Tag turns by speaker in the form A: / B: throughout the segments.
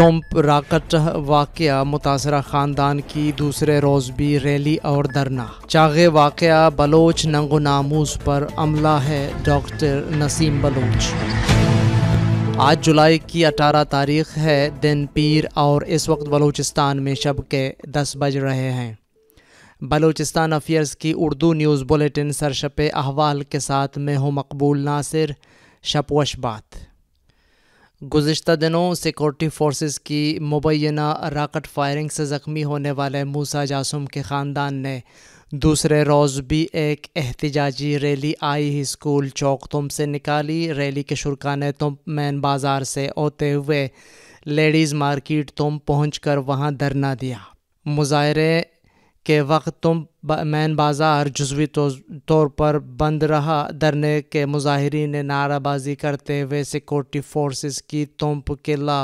A: तोम्प राकट वाक़ मुतासर ख़ानदान की दूसरे रोज़ भी रैली और धरना चागे वाक़ बलोच नंगो नामूस पर अमला है डॉक्टर नसीम बलोच आज जुलाई की 18 तारीख है दिन पीर और इस वक्त बलूचिस्तान में शब के 10 बज रहे हैं बलूचिस्तान अफेयर्स की उर्दू न्यूज़ बुलेटिन सरशप अहवाल के साथ में हूँ मकबूल नासिर शपवश बात गुजशत दिनों सिक्योरिटी फोर्सेस की मुबैना राकेट फायरिंग से ज़ख्मी होने वाले मूसा जासुम के ख़ानदान ने दूसरे रोज़ भी एक एहतजाजी रैली आई स्कूल चौक तुम से निकाली रैली के शुरा ने तुम मैन बाज़ार से होते हुए लेडीज़ मार्केट तुम पहुँच कर वहाँ धरना दिया मुजाहरे के वक्त तुम मैन बाज़ार जजवी तौर पर बंद रहा धरने के मुजाहरीन ने नाराबाजी करते हुए सिक्योरिटी फोर्सेस की तुम्प किला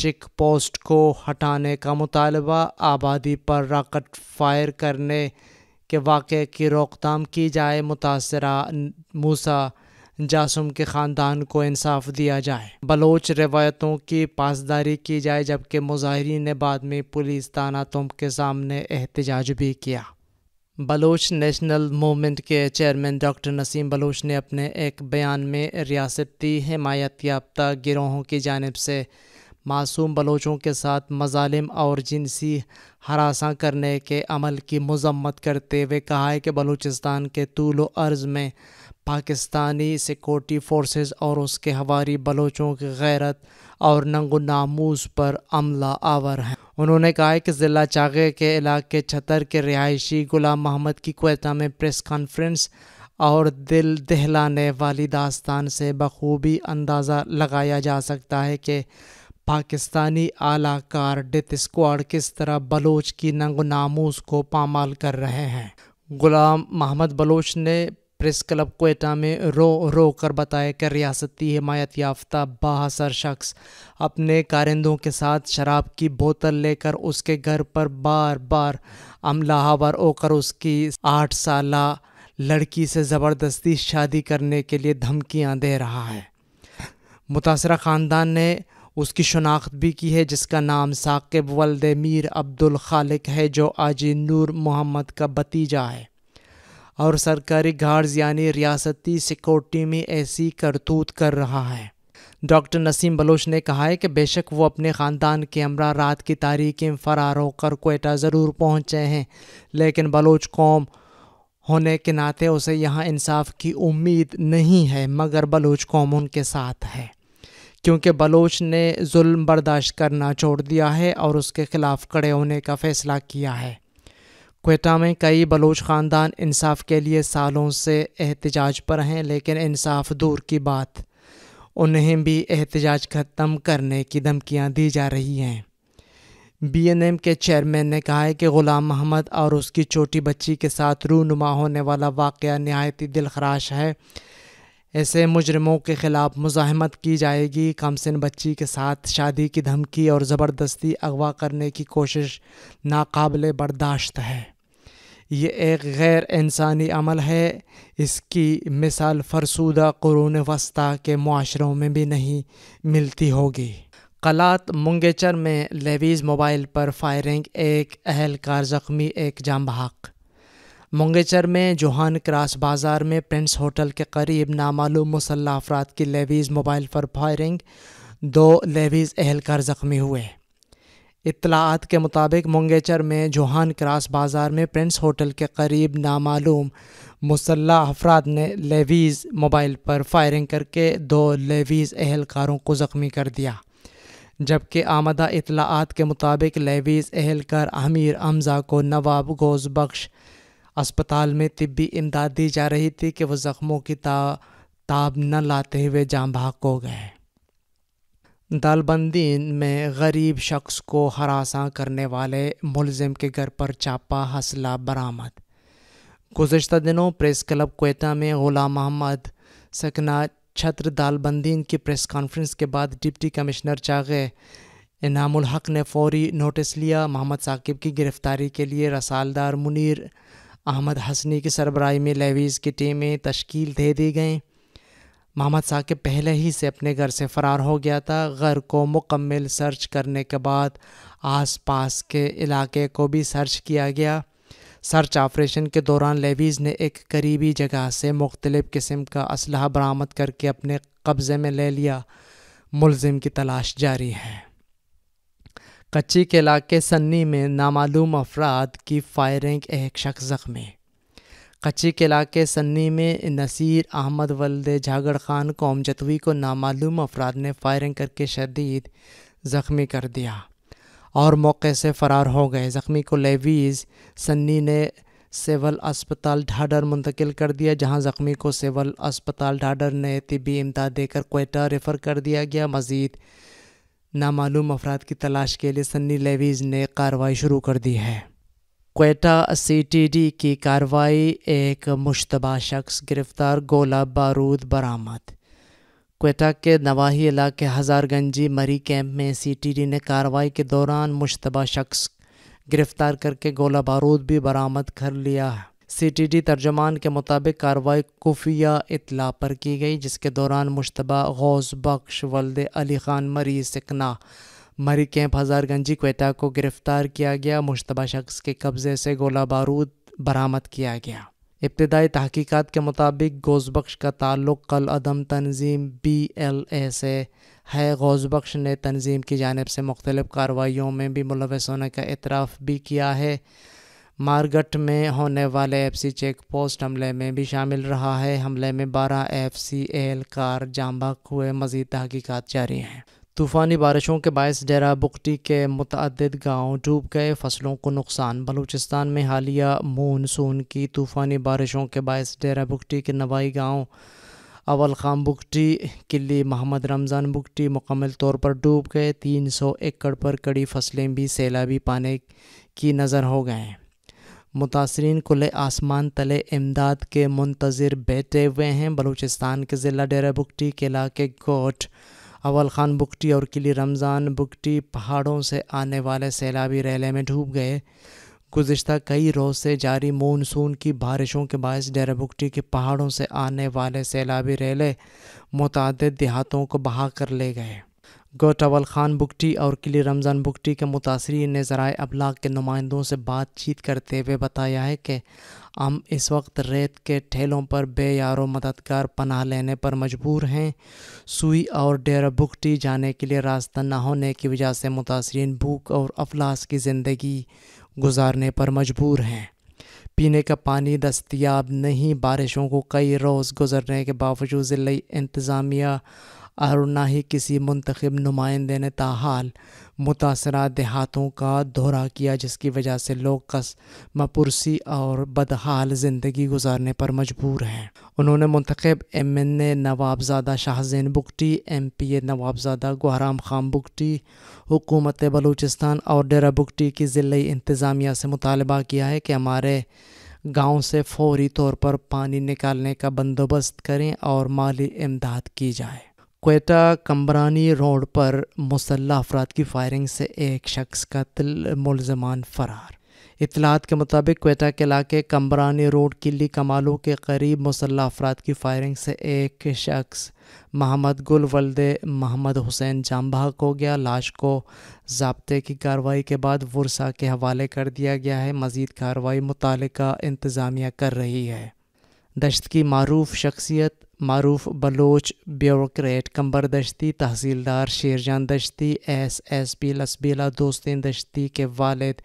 A: चेक पोस्ट को हटाने का मुतालबा आबादी पर राकट फायर करने के वाक़े की रोकथाम की जाए मुतासरा मूसा जासुम के ख़ानदान को इंसाफ दिया जाए बलोच रवायतों की पासदारी की जाए जबकि मुजाहरीन ने बाद में पुलिस थाना तुम के सामने एहतजाज भी किया बलोच नेशनल मूवमेंट के चेयरमैन डॉक्टर नसीम बलोच ने अपने एक बयान में रियासती हमायत याफ्ता गिरोहों की जानब से मासूम बलोचों के साथ मजालिम और जिनसी हरासा करने के अमल की मजम्मत करते हुए कहा है कि बलूचिस्तान के तूल अर्ज़ में पाकिस्तानी सिक्योरिटी फोर्सेस और उसके हवारी बलोचों की गैरत और नंगो नामूज पर अमला आवर हैं उन्होंने कहा है कि ज़िला चागे के इलाके छतर के रिहायशी गुलाम मोहम्मद की कोयता में प्रेस कॉन्फ्रेंस और दिल दहलाने वाली दास्तान से बखूबी अंदाज़ा लगाया जा सकता है कि पाकिस्तानी आलाकार डेथ स्क्वाड किस तरह बलोच की नंग नामोज को पामाल कर रहे हैं गुलाम महमद बलोच ने प्रेस क्लब कोयटा में रो रो कर बताया कि रियासती हमायत याफ्ता बासर शख्स अपने कारिंदों के साथ शराब की बोतल लेकर उसके घर पर बार बार अमला होकर उसकी आठ साल लड़की से ज़बरदस्ती शादी करने के लिए धमकियां दे रहा है मुतासर ख़ानदान ने उसकी शनाख्त भी की है जिसका नाम साकिब वल्द मीर अब्दुल खालिक है जो आजी नूर मोहम्मद का भतीजा है और सरकारी गार्ड्स यानी रियासती सिक्योरिटी में ऐसी करतूत कर रहा है डॉक्टर नसीम बलोच ने कहा है कि बेशक वो अपने ख़ानदान के अमरा रात की तारीख में फ़रार होकर कोयटा ज़रूर पहुँचे हैं लेकिन बलोच कौम होने के नाते उसे यहाँ इंसाफ की उम्मीद नहीं है मगर बलोच कौम उनके साथ है क्योंकि बलोच ने जुल्म बर्दाश्त करना छोड़ दिया है और उसके ख़िलाफ़ खड़े होने का फ़ैसला किया है कोटा में कई बलोच ख़ानदान इंसाफ के लिए सालों से एहतजाज पर हैं लेकिन इंसाफ दूर की बात उन्हें भी एहतजाज ख़त्म करने की धमकियाँ दी जा रही हैं बीएनएम के चेयरमैन ने कहा है कि ग़ुलाम मोहम्मद और उसकी छोटी बच्ची के साथ रूनुमा होने वाला वाक़ नहायती दिलखराश है ऐसे मुजरमों के खिलाफ मुजाहमत की जाएगी कमसिन बच्ची के साथ शादी की धमकी और ज़बरदस्ती अगवा करने की कोशिश नाकबिल बर्दाश्त है ये एक गैर इंसानी अमल है इसकी मिसाल फरसूदा क़रून वस्ता के माशरों में भी नहीं मिलती होगी कलात मुंगेचर में लेवीज़ मोबाइल पर फायरिंग एक अहलकार ज़ख्मी एक जाम बहाक मंगेचर में जोहान क्रास बाज़ार में प्रिंस होटल के करीब नामालूम मुसल्ह अफराद की लेवीज़ मोबाइल पर फायरिंग दो लेवीज़ एहलकार ज़ख्मी हुए इतलात के मुताबिक मंगेचर में जोहान क्रास बाज़ार में प्रिंस होटल के करीब नामालूम मुसल्ह अफराद ने लेवीज़ मोबाइल पर फायरिंग करके दो लेवीज़ एहलकारों को ज़ख्मी कर दिया जबकि आमदा इतलात के मुताबिक लेवीज़ एहलकार अमीर हमजा को नवाब गोज बख्श अस्पताल में तिब्बी इमदाद दी जा रही थी कि वह ज़ख्मों की ता ताब न लाते हुए जाम भाग हो गए दालबंदी में गरीब शख्स को हरासा करने वाले मुलजिम के घर पर चापा हसला बरामद गुजशत दिनों प्रेस क्लब कोयटा में गुलाम महमद सकना छत्र दालबंदीन की प्रेस कॉन्फ्रेंस के बाद डिप्टी कमिश्नर चागे इनामुल हक ने फौरी नोटिस लिया मोहम्मद साकिब की गिरफ्तारी के लिए रसालदार मुनीर अहमद हसनी की सरबराही में लेवीज़ की टीमें तश्कील दे दी गईं मोहम्मद साकिब पहले ही से अपने घर से फ़रार हो गया था घर को मुकम्मल सर्च करने के बाद आस पास के इलाके को भी सर्च किया गया सर्च ऑपरेशन के दौरान लेवीज़ ने एक करीबी जगह से मुख्तलिफ़ किस्म का असलहा बरामद करके अपने कब्ज़े में ले लिया मुलजिम की तलाश जारी है कच्ची के इलाके सन्नी में नामालूम अफराद की फायरिंग एक शख्स ज़ख्मी कच्ची के इलाके सन्नी में नसीर अहमद वल्द झागड़ खान कौम जतवी को नामालूम अफराद ने फायरिंग करके शदीद ज़ख्मी कर दिया और मौके से फ़रार हो गए ज़ख्मी को लेवीज़ सन्नी ने सिविल अस्पताल ढाडर मुंतकिल कर दिया जहां ज़ख्मी को सिविल अस्पताल ढाडर ने तबी इमदाद देकर कोयटा रेफ़र कर दिया गया मज़ीद नामालूम अफराद की तलाश के लिए सन्नी लेवीज ने कार्रवाई शुरू कर दी है कोयटा सीटीडी की कार्रवाई एक मुशतबा शख्स गिरफ्तार गोला बारूद बरामद कोयटा के नवाही इलाके हज़ारगंजी मरी कैंप में सीटीडी ने कार्रवाई के दौरान मुशतबा शख्स गिरफ्तार करके गोला बारूद भी बरामद कर लिया है सीटीडी तर्जमान के मुताबिक कार्रवाई खुफिया इतला पर की गई जिसके दौरान मुशतबा गौस बख्श वल्द अली खान मरी सिकना मरी कैंप हज़ारगंजी कोयटा को गिरफ़्तार किया गया मुशतबा शख्स के कब्ज़े से गोला बारूद बरामद किया गया इब्तदाई तहकीक़ात के मुताबिक गौज़बख्श का ताल्लुक़ कल अदम तनजीम बी एल ए से है गौज़बख्श ने तनजीम की जानब से मुख्तलिफ़ कार्रवाइयों में भी मुलवस होने का एतराफ़ भी किया है मारगट में होने वाले एफसी चेक पोस्ट हमले में भी शामिल रहा है हमले में 12 एफसीएल कार जामबाग हुए मजीद तहकीकत जारी हैं तूफ़ानी बारिशों के बायस डेरा बुकटी के मुतद गांव डूब गए फसलों को नुकसान बलूचिस्तान में हालिया मानसून की तूफ़ानी बारिशों के बायस डेरा बुकटी के नवाई गांव अवल खाम बुकटी किली मोहम्मद रमज़ान बुकटी मुकम्मल तौर पर डूब गए तीन सौ एकड़ पर कड़ी फसलें भी सैलाबी पाने की नज़र हो गए हैं मुतासरीन खुले आसमान तले इमदाद के मुंतज़र बैठे हुए हैं बलूचिस्तान के ज़िला डेरा बुगटी के इलाके गोट अवल खान बुगटी और किली रमज़ान बुगटी पहाड़ों से आने वाले सैलाबी रैले में डूब गए गुज्त कई रोज़ से जारी मानसून की बारिशों के बायस डेरा बुगटी के पहाड़ों से आने वाले सैलाबी रैले मुतद देहातों को बहा कर ले गए गोटवल खान बुगटी और किले रमज़ान बुगटी के मुतासरी ने ज़राए अबलाग के नुमाइंदों से बातचीत करते हुए बताया है कि हम इस वक्त रेत के ठेलों पर यारों मददगार पनाह लेने पर मजबूर हैं सुई और डेरा बुगटी जाने के लिए रास्ता ना होने की वजह से मुतासरीन भूख और अफलास की ज़िंदगी गुजारने पर मजबूर हैं पीने का पानी दस्तियाब नहीं बारिशों को कई रोज़ गुजरने के बावजूद ज़िले इंतज़ामिया और ना ही किसी मंतखब नुमाइंदे ने ताहाल मुतासर देहातों का दौरा किया जिसकी वजह से लोग कस मपुरसी और बदहाल ज़िंदगी गुजारने पर मजबूर हैं उन्होंने मंतखब M N A Nawabzada Shahzain Bugti M P A Nawabzada Gohram Khan Bugti हुकूमत बलूचिस्तान और डेरा बुगटी की ज़िली इंतज़ामिया से मुतालबा किया है कि हमारे गाँव से फौरी तौर पर पानी निकालने का बंदोबस्त करें और माली इमदाद की जाए कोयटा कम्बरानी रोड पर मुसल्ह अफराद की फायरिंग से एक शख्स कत्ल मुलजमान फरार इतलात के मुताबिक कोयटा के इलाके कम्बरानी रोड किली कमालों के करीब मुसल्ह अफराद की फायरिंग से एक शख्स महमद गुल वल्द महमद हुसैन जाम भाग हो गया लाश को जबते की कार्रवाई के बाद वर्षा के हवाले कर दिया गया है मज़ीद कार्रवाई मुतल इंतज़ामिया कर रही है दशत की मरूफ शख्सियत मरूफ बलोच ब्यूरोट कंबर दश्ती तहसीलदार Sherjan Dashti S S P Lasbela Dostain Dashti के वालद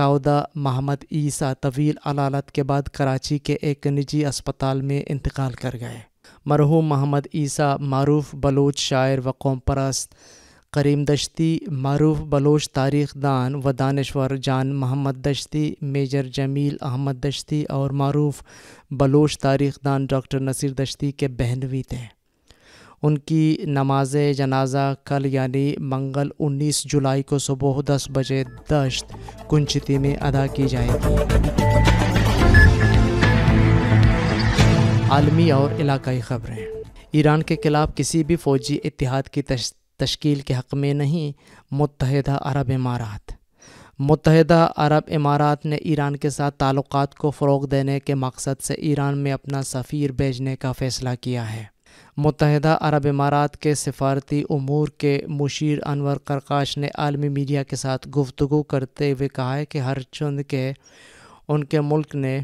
A: काउदा महमद ईसा तवील अलालत के बाद कराची के एक निजी अस्पताल में इंतकाल कर गए मरहूम महमद ईसा मरूफ बलोच शायर व कौम परस्त करीम दश्ती मरूफ बलोच तारीख दान व दानश्वर जान मोहम्मद दश्ती मेजर जमील अहमद दश्ती और मरूफ बलोच तारीख दान डॉक्टर नसीर दश्ती के बहनवी थे उनकी नमाज जनाजा कल यानी मंगल 19 जुलाई को सुबह 10 बजे दश्त कुंचिती में अदा की जाएगी आलमी और इलाकई ख़बरें ईरान के खिलाफ किसी भी फौजी इतिहाद की तश तश्कील के हक़ में नहीं मुतहद अरब इमारात मुतहद अरब इमारात ने ईरान के साथ ताल्लुक़ को फ़रोग देने के मकसद से ईरान में अपना सफ़ीर भेजने का फ़ैसला किया है मुतहद अरब इमारात के सफारती अमूर के मुशीर अनवर करकाश ने आलमी मीडिया के साथ गुफ्तु करते हुए कहा है कि हर चंद के उनके मुल्क ने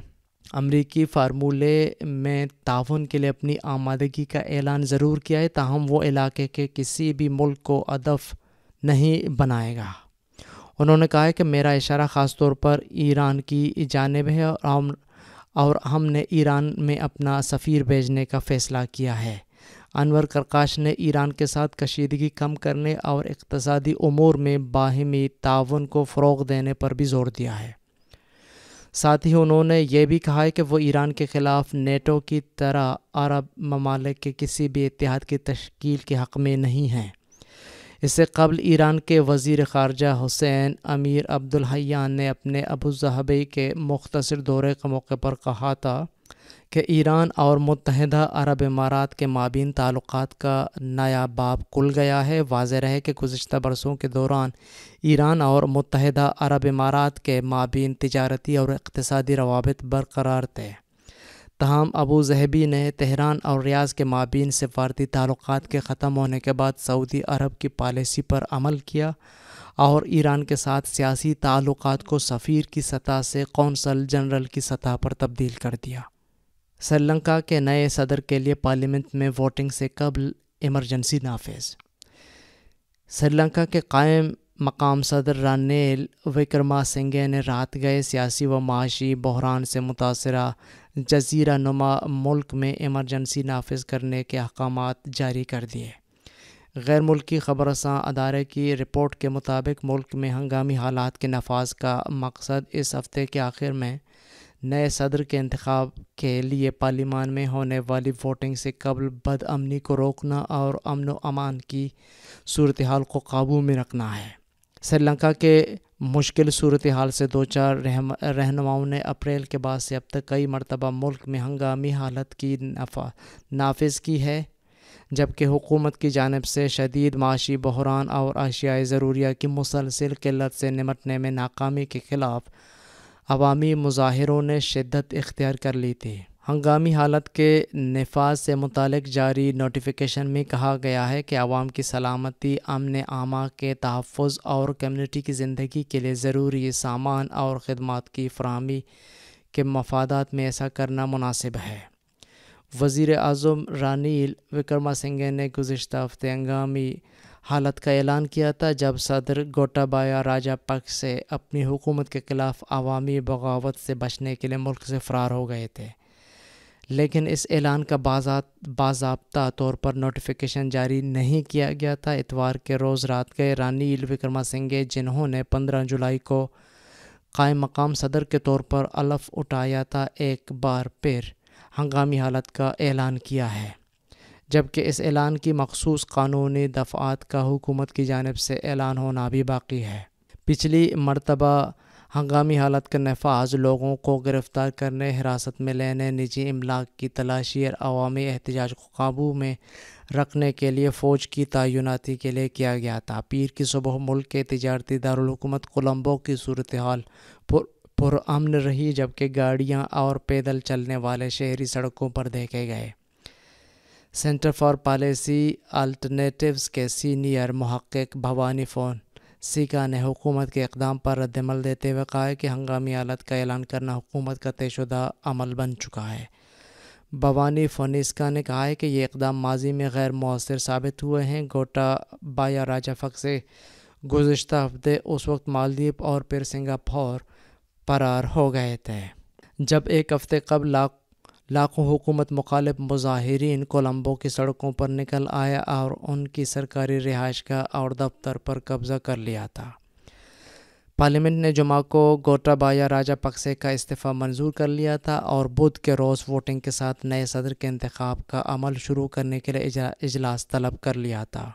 A: अमरीकी फार्मूले में ताउन के लिए अपनी आमादगी का ऐलान ज़रूर किया है ताहम वो इलाके के किसी भी मुल्क को अदफ नहीं बनाएगा उन्होंने कहा है कि मेरा इशारा ख़ास तौर पर ईरान की जानब है और हम और हमने ईरान में अपना सफ़ीर भेजने का फ़ैसला किया है अनवर करकाश ने ईरान के साथ कशीदगी कम करने और इकतदी अमूर में बाहमी ताउन को फ़रोग देने पर भी जोर दिया है साथ ही उन्होंने ये भी कहा है कि वो ईरान के ख़िलाफ़ नेटो की तरह अरब ममालिक के किसी भी इतिहाद की तश्कील के हक़ में नहीं हैं इससे कबल ईरान के वज़ी ख़ारजा हुसैन अमीर अब्दुल हयान ने अपने अबू अबूजहबी के मुख्तर दौरे के मौके पर कहा था कि ईरान और मुतहदा अरब इमारात के माबीन ताल्लुक का नया बाब खुल गया है वाज रहे कि गुज्त बरसों के दौरान ईरान और मुतहदा अरब इमारात के माबीन तजारती और इकतदी रवाबित बरकरार थे तहम अबू जहबी ने तहरान और रियाज के माबीन सफारती ताल्लुक़ के ख़त्म होने के बाद सऊदी अरब की पॉलिसी पर अमल किया और ईरान के साथ सियासी ताल्लुक़ को सफ़ीर की सतह से कौंसल जनरल की सतह पर तब्दील कर दिया श्रीलंका के नए सदर के लिए पार्लियामेंट में वोटिंग से कबल इमरजेंसी नाफेज श्रीलंका के कायम मकाम सदर रानेल विक्रमा सिंगे ने रात गए सियासी व माशी बहरान से मुतासरा जजीरा नुमा मुल्क में एमरजेंसी नाफिज करने के अहकाम जारी कर दिए गैर मुल्की खबरसा अदारे की रिपोर्ट के मुताबिक मुल्क में हंगामी हालात के नफाज का मकसद इस हफ्ते के आखिर में नए सदर के इंतखब के लिए पार्लिमान में होने वाली वोटिंग से कबल बदअमनी को रोकना और अमन अमान की सूरत हाल को काबू में रखना है श्रीलंका के मुश्किल सूरत हाल से दो चार रहनुमाओं ने अप्रैल के बाद से अब तक कई मरतबा मुल्क में हंगामी हालत की नफा नाफज की है जबकि हुकूमत की जानब से शदीद माशी बहरान और अशियाई ज़रूरिया की मुसलसिल किल्लत से निमटने में नाकामी के ख़िलाफ़ अवामी मुजाहरों ने शिद्दत इख्तियार कर ली थी हंगामी हालत के नफाज से मुतक जारी नोटिफिकेशन में कहा गया है कि आवाम की सलामती अमन आमा के तहफ़ और कम्यूनिटी की ज़िंदगी के लिए ज़रूरी सामान और ख़दमात की फ्राहमी के मफादात में ऐसा करना मुनासिब है वज़ी अजम रानील विक्रमा सिंघे ने गुज्त हफ्ते हंगामी हालत का ऐलान किया था जब सदर गोटाबाया राजा पक्ष से अपनी हुकूमत के ख़िलाफ़ आवामी बगावत से बचने के लिए मुल्क से फ़रार हो गए थे लेकिन इस ऐलान का बाबा तौर पर नोटिफिकेशन जारी नहीं किया गया था इतवार के रोज़ रात गए रानी विक्रमा सिंघे जिन्होंने 15 जुलाई को कायम मकाम सदर के तौर पर अलफ उठाया था एक बार फिर हंगामी हालत का ऐलान किया है जबकि इस ऐलान की मखसूस कानूनी दफ़ात का हुकूमत की जानब से ऐलान होना भी बाकी है पिछली मरतबा हंगामी हालत का नफाज लोगों को गिरफ़्तार करने हिरासत में लेने निजी इमलाक की तलाशी और अवामी एहतजाज को काबू में रखने के लिए फ़ौज की तयनती के लिए किया गया था पीर की सुबह मुल्क के तजारती दारकूमत कोलम्बो की सूरत हाल पुरान रही जबकि गाड़ियाँ और पैदल चलने वाले शहरी सड़कों पर देखे गए सेंटर फॉर पॉलिसी अल्टरनेटिव्स के सीनियर महक्क भवानी फ़ोन सीका ने हुकूमत के इकदाम पर रद्दमल देते हुए कहा है कि हंगामी हालत का ऐलान करना हुकूमत का तयशुदा अमल बन चुका है भवानी फोनिस्का ने कहा है कि ये इकदाम माजी में गैर मौसर साबित हुए हैं गोटा बाया राजा फक से गुज्त हफ्ते उस वक्त मालदीप और फिर सिंगापुर फरार हो गए थे जब एक हफ्ते कब लाख लाखों हुकूमत मुखालिफ मुजाहरीन कोलंबो की सड़कों पर निकल आया और उनकी सरकारी रिहाइश का और दफ्तर पर कब्ज़ा कर लिया था पार्लियामेंट ने जुमा को गोटाबाया राजा पक्से का इस्तीफ़ा मंजूर कर लिया था और बुध के रोज़ वोटिंग के साथ नए सदर के इंतखब का अमल शुरू करने के लिए इजलास तलब कर लिया था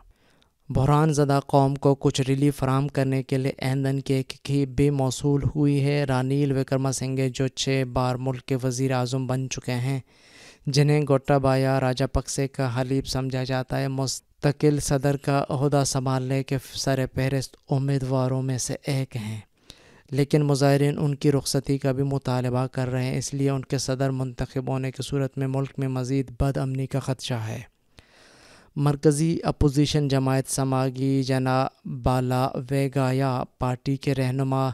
A: बहरान ज़दा कौम को कुछ रिलीफ फ्राहम करने के लिए ऐंधन की एक खेप भी मौसू हुई है रानील विक्रमा सिंघे जो छः बार मुल्क के वज़ी अजम बन चुके हैं जिन्हें गोटाबाया राजा पक्से का हलीब समझा जाता है मुस्तकिल सदर का अहदा संभालने के सर फहरस्त उम्मीदवारों में से एक हैं लेकिन मुजाहरीन उनकी रुखसती का भी मुतालबा कर रहे हैं इसलिए उनके सदर मंतखब होने की सूरत में मुल्क में मज़ीद बदअमनी का ख़दशा है मरकज़ी अपोजिशन जमायत समागी जना बाला वेगाया पार्टी के रहनुमा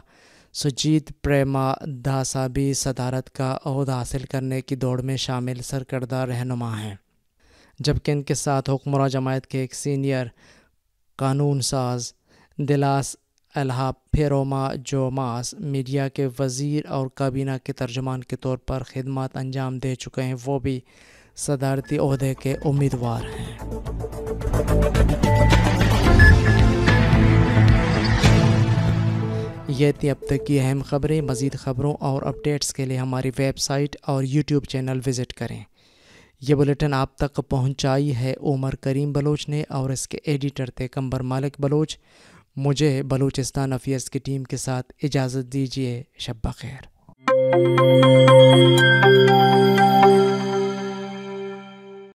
A: सुजीत प्रेमा दासा भी सदारत का अहद हासिल करने की दौड़ में शामिल सरकर्दा रहनुमा हैं जबकि इनके साथ हुक्मरा जमायत के एक सीनियर कानून साज दिलास अलहा फेरोमा जोमास मीडिया के वज़ीर और काबीना के तर्जमान के तौर पर खदमात अंजाम दे चुके हैं वो भी सदारती अहदे के उम्मीदवार हैं ये थी अब तक की अहम खबरें मज़ीद खबरों और अपडेट्स के लिए हमारी वेबसाइट और यूट्यूब चैनल विज़िट करें यह बुलेटिन आप तक पहुंचाई है उमर करीम बलोच ने और इसके एडिटर थे कंबर मालिक बलोच मुझे बलूचिस्तान अफेयर्स की टीम के साथ इजाज़त दीजिए शब्बा खैर